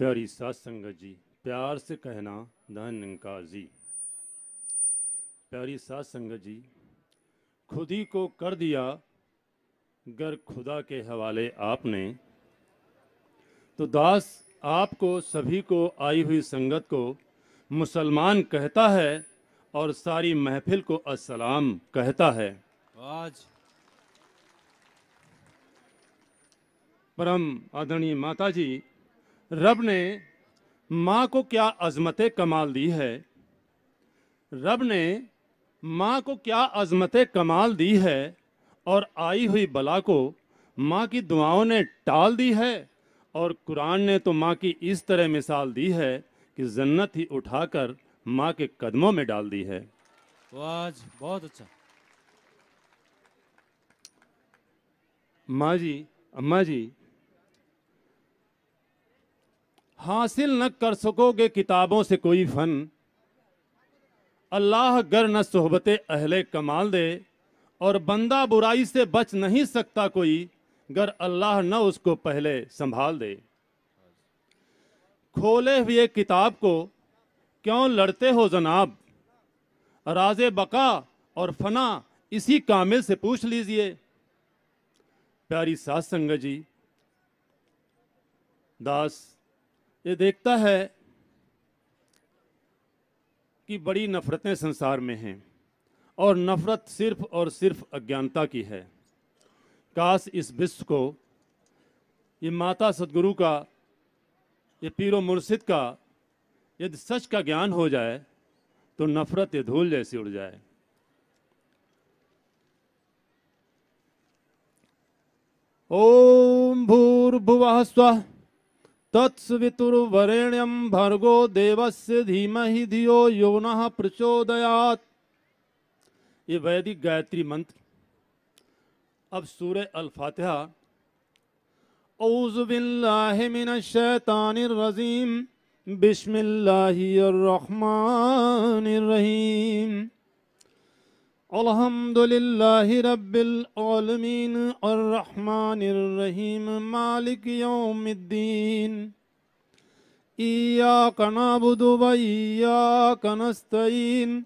प्यारी सास संगत जी प्यार से कहना धन जी प्यारी सास संगत जी खुद ही को कर दिया गर खुदा के हवाले आपने तो दास आपको सभी को आई हुई संगत को मुसलमान कहता है और सारी महफिल को असलाम कहता है आज परम आदरणीय माता जी रब ने माँ को क्या अजमत कमाल दी है रब ने माँ को क्या अजमत कमाल दी है और आई हुई बला को माँ की दुआओं ने टाल दी है और कुरान ने तो माँ की इस तरह मिसाल दी है कि जन्नत ही उठाकर माँ के कदमों में डाल दी है आज बहुत अच्छा माँ जी अम्मा जी हासिल न कर सकोगे किताबों से कोई फन अल्लाह गर न सोहबत अहले कमाल दे और बंदा बुराई से बच नहीं सकता कोई गर अल्लाह न उसको पहले संभाल दे खोले हुए किताब को क्यों लड़ते हो जनाब राज बका और फना इसी कामिल से पूछ लीजिए प्यारी सास संग जी दास ये देखता है कि बड़ी नफ़रतें संसार में हैं और नफ़रत सिर्फ और सिर्फ अज्ञानता की है काश इस विश्व को ये माता सदगुरु का ये पीरो मुर्शिद का यदि सच का ज्ञान हो जाए तो नफ़रत ये धूल जैसी उड़ जाए ओम भूर्भुवः स्व तत्सवितुर्वरेण्यं भर्गो देवस्य धीमहि धियो यो न प्रचोदयात् ये वैदिक गायत्री मंत्र अब सूर्य अल्फातहा औज़बिल्लाहिमिनशैतानिर्रजीम रहीम الحمد لله رب العالمين الرحمن الرحيم مالك يوم الدين إياك نعبد وإياك نستعين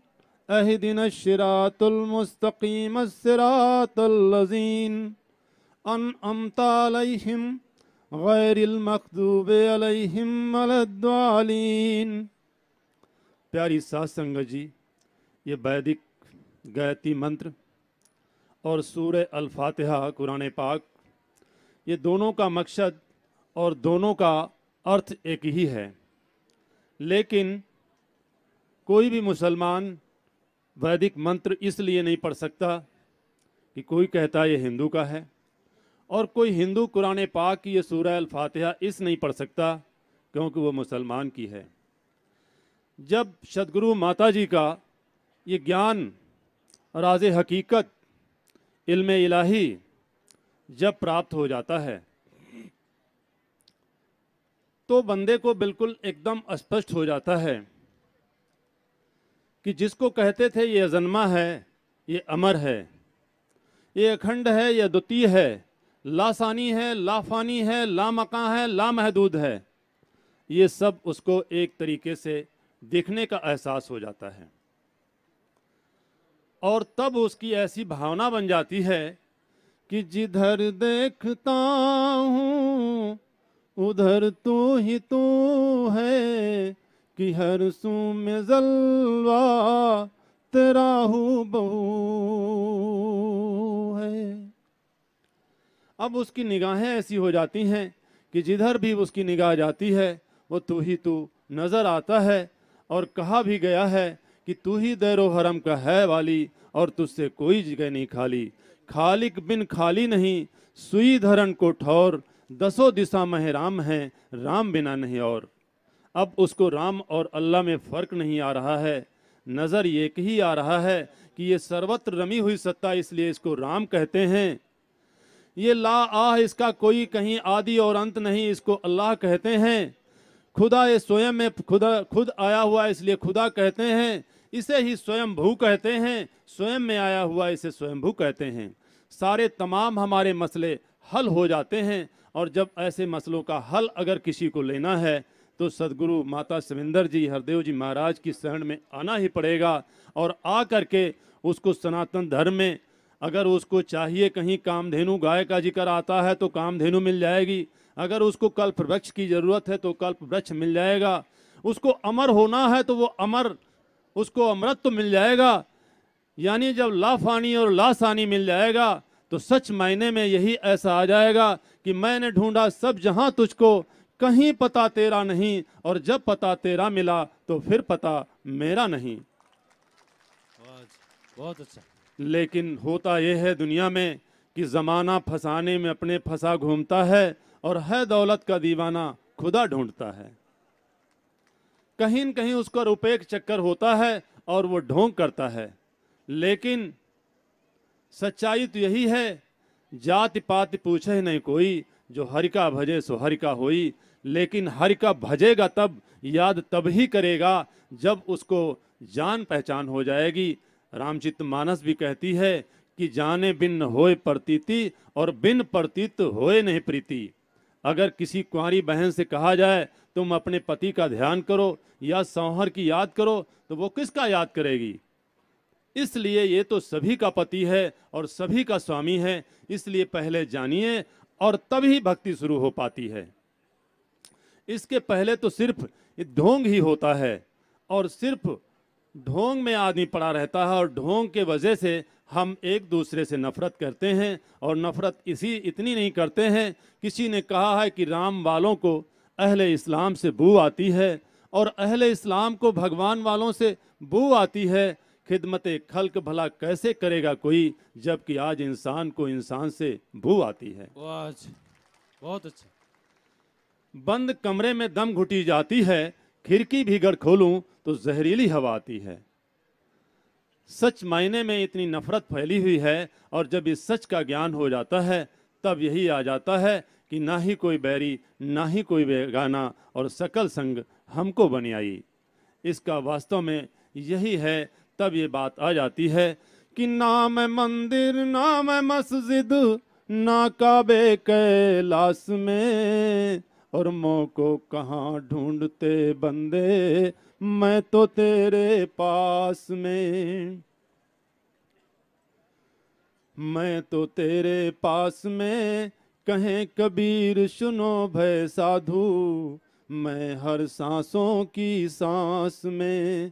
اهدنا الصراط المستقيم الصراط الذين أنعمت عليهم غير المغضوب عليهم ولا الضالين प्यारी सात संगत जी ये वैदिक गायत्री मंत्र और सूर्य अल्फातहा कुरान पाक ये दोनों का मकसद और दोनों का अर्थ एक ही है लेकिन कोई भी मुसलमान वैदिक मंत्र इसलिए नहीं पढ़ सकता कि कोई कहता ये हिंदू का है और कोई हिंदू कुरान पाक की ये सूर्य अल्फातहा इस नहीं पढ़ सकता क्योंकि वो मुसलमान की है जब सदगुरु माता जी का ये ज्ञान राज हकीकत इल्म इलाही जब प्राप्त हो जाता है तो बंदे को बिल्कुल एकदम स्पष्ट हो जाता है कि जिसको कहते थे ये जन्मा है ये अमर है ये अखंड है ये द्वितीय है लासानी है लाफानी है लामका है लामहदूद है ये सब उसको एक तरीके से देखने का एहसास हो जाता है और तब उसकी ऐसी भावना बन जाती है कि जिधर देखता हूँ उधर तू ही तू है कि हर सू में जलवा तेरा हूँ बहू है अब उसकी निगाहें ऐसी हो जाती हैं कि जिधर भी उसकी निगाह जाती है वो तू ही तू नज़र आता है और कहा भी गया है कि तू ही देरो हरम का है वाली और तुझसे कोई जगह नहीं खाली खालिक बिन खाली नहीं सुई धरन को ठौर दसो दिशा में राम है राम बिना नहीं और अब उसको राम और अल्लाह में फ़र्क नहीं आ रहा है नज़र एक ही आ रहा है कि ये सर्वत्र रमी हुई सत्ता इसलिए इसको राम कहते हैं ये ला आह इसका कोई कहीं आदि और अंत नहीं इसको अल्लाह कहते हैं खुदा ये स्वयं में खुदा खुद आया हुआ इसलिए खुदा कहते हैं इसे ही स्वयं भू कहते हैं स्वयं में आया हुआ इसे स्वयं भू कहते हैं सारे तमाम हमारे मसले हल हो जाते हैं और जब ऐसे मसलों का हल अगर किसी को लेना है तो सदगुरु माता सविंदर जी हरदेव जी महाराज की शरण में आना ही पड़ेगा और आ करके उसको सनातन धर्म में अगर उसको चाहिए कहीं कामधेनु गाय का जिक्र आता है तो कामधेनु मिल जाएगी अगर उसको कल्प वृक्ष की ज़रूरत है तो कल्प वृक्ष मिल जाएगा उसको अमर होना है तो वो अमर उसको अमृत तो मिल जाएगा यानी जब लाफानी और लासानी मिल जाएगा तो सच मायने में यही ऐसा आ जाएगा कि मैंने ढूंढा सब जहां तुझको कहीं पता तेरा नहीं और जब पता तेरा मिला तो फिर पता मेरा नहीं बहुत अच्छा लेकिन होता यह है दुनिया में कि ज़माना फंसाने में अपने फंसा घूमता है और है दौलत का दीवाना खुदा ढूंढता है कहीं न कहीं उसका रुपये चक्कर होता है और वो ढोंग करता है लेकिन सच्चाई तो यही है जाति पाति पूछे ही नहीं कोई जो हरिका का भजे सो हरिका का होई लेकिन हर का भजेगा तब याद तब ही करेगा जब उसको जान पहचान हो जाएगी रामचित मानस भी कहती है कि जाने बिन होए प्रतीति और बिन प्रतीत होए नहीं प्रीति अगर किसी कुंवारी बहन से कहा जाए तुम अपने पति का ध्यान करो या सौहर की याद करो तो वो किसका याद करेगी इसलिए ये तो सभी का पति है और सभी का स्वामी है इसलिए पहले जानिए और तभी भक्ति शुरू हो पाती है इसके पहले तो सिर्फ ढोंग ही होता है और सिर्फ ढोंग में आदमी पड़ा रहता है और ढोंग के वजह से हम एक दूसरे से नफ़रत करते हैं और नफ़रत इसी इतनी नहीं करते हैं किसी ने कहा है कि राम वालों को अहले इस्लाम से बू आती है और अहले इस्लाम को भगवान वालों से बू आती है खिदमत खल्क भला कैसे करेगा कोई जबकि आज इंसान को इंसान से बू आती है बहुत अच्छा बंद कमरे में दम घुटी जाती है खिड़की भी अगर खोलूं तो जहरीली हवा आती है सच मायने में इतनी नफरत फैली हुई है और जब इस सच का ज्ञान हो जाता है तब यही आ जाता है कि ना ही कोई बैरी ना ही कोई बेगाना और सकल संग हमको बनी आई इसका वास्तव में यही है तब ये बात आ जाती है कि ना मैं मंदिर ना मैं मस्जिद ना काबे कैलाश में और मोह को कहाँ ढूंढते बंदे मैं तो तेरे पास में मैं तो तेरे पास में कहें कबीर सुनो भय साधु मैं हर सांसों की सांस में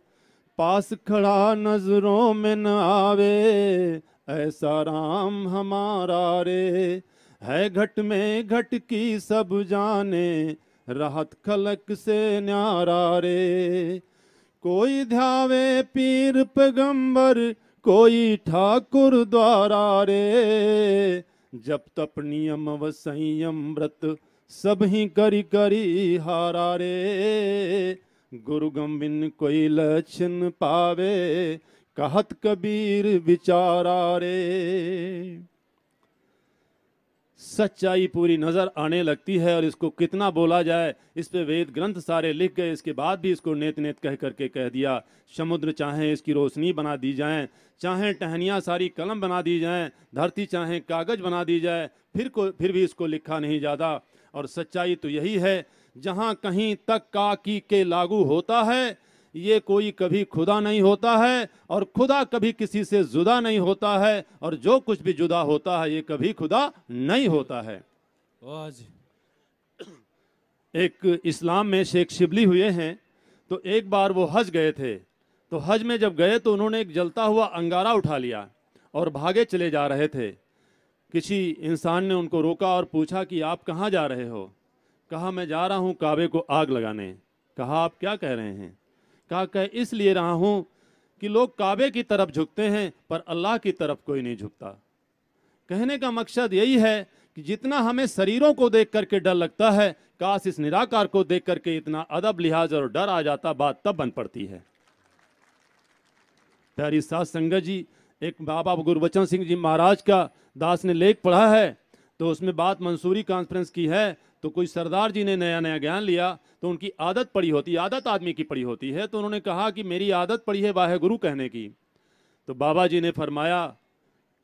पास खड़ा नजरों में न आवे ऐसा राम हमारा रे है घट में घट की सब जाने राहत खलक से न्यारा रे कोई ध्यावे पीर पैगंबर कोई ठाकुर द्वारा रे जब तप नियम व संयम व्रत सब ही करी करी हारा रे गुरु गम बिन कोई लक्षण पावे कहत कबीर विचारा रे सच्चाई पूरी नज़र आने लगती है और इसको कितना बोला जाए इस पे वेद ग्रंथ सारे लिख गए इसके बाद भी इसको नेत नेत कह करके कह दिया समुद्र चाहे इसकी रोशनी बना दी जाए चाहे टहनियाँ सारी कलम बना दी जाएँ धरती चाहे कागज़ बना दी जाए फिर को फिर भी इसको लिखा नहीं जाता और सच्चाई तो यही है जहाँ कहीं तक का की के लागू होता है ये कोई कभी खुदा नहीं होता है और खुदा कभी किसी से जुदा नहीं होता है और जो कुछ भी जुदा होता है ये कभी खुदा नहीं होता है एक इस्लाम में शेख शिबली हुए हैं तो एक बार वो हज गए थे तो हज में जब गए तो उन्होंने एक जलता हुआ अंगारा उठा लिया और भागे चले जा रहे थे किसी इंसान ने उनको रोका और पूछा कि आप कहाँ जा रहे हो कहा मैं जा रहा हूँ काबे को आग लगाने कहा आप क्या कह रहे हैं कहा कह इसलिए रहा हूँ कि लोग काबे की तरफ झुकते हैं पर अल्लाह की तरफ कोई नहीं झुकता कहने का मकसद यही है कि जितना हमें शरीरों को देख करके डर लगता है काश इस निराकार को देख करके इतना अदब लिहाज और डर आ जाता बात तब बन पड़ती है प्यारी सास संगत जी एक बाबा गुरबचन सिंह जी महाराज का दास ने लेख पढ़ा है तो उसमें बात मंसूरी कॉन्फ्रेंस की है तो कोई सरदार जी ने नया नया ज्ञान लिया तो उनकी आदत पड़ी होती आदत आदमी की पड़ी होती है तो उन्होंने कहा कि मेरी आदत पड़ी है वाह गुरु कहने की तो बाबा जी ने फरमाया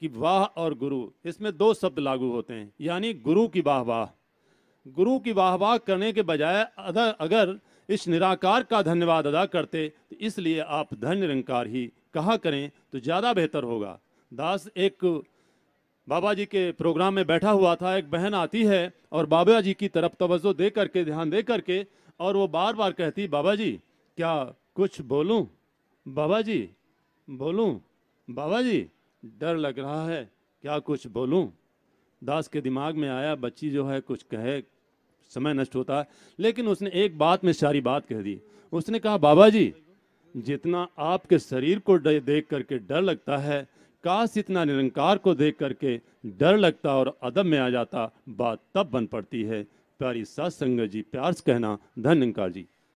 कि वाह और गुरु इसमें दो शब्द लागू होते हैं यानी गुरु की वाह वाह गुरु की वाह वाह करने के बजाय अगर इस निराकार का धन्यवाद अदा करते तो इसलिए आप धन निरंकार ही कहा करें तो ज़्यादा बेहतर होगा दास एक बाबा जी के प्रोग्राम में बैठा हुआ था एक बहन आती है और बाबा जी की तरफ तवज्जो दे करके ध्यान दे करके और वो बार बार कहती बाबा जी क्या कुछ बोलूं बाबा जी बोलूं बाबा जी डर लग रहा है क्या कुछ बोलूं दास के दिमाग में आया बच्ची जो है कुछ कहे समय नष्ट होता है लेकिन उसने एक बात में सारी बात कह दी उसने कहा बाबा जी जितना आपके शरीर को देख करके डर लगता है काश इतना निरंकार को देख करके डर लगता और अदब में आ जाता बात तब बन पड़ती है प्यारी सत्संग जी प्यार से कहना धन निरंकार जी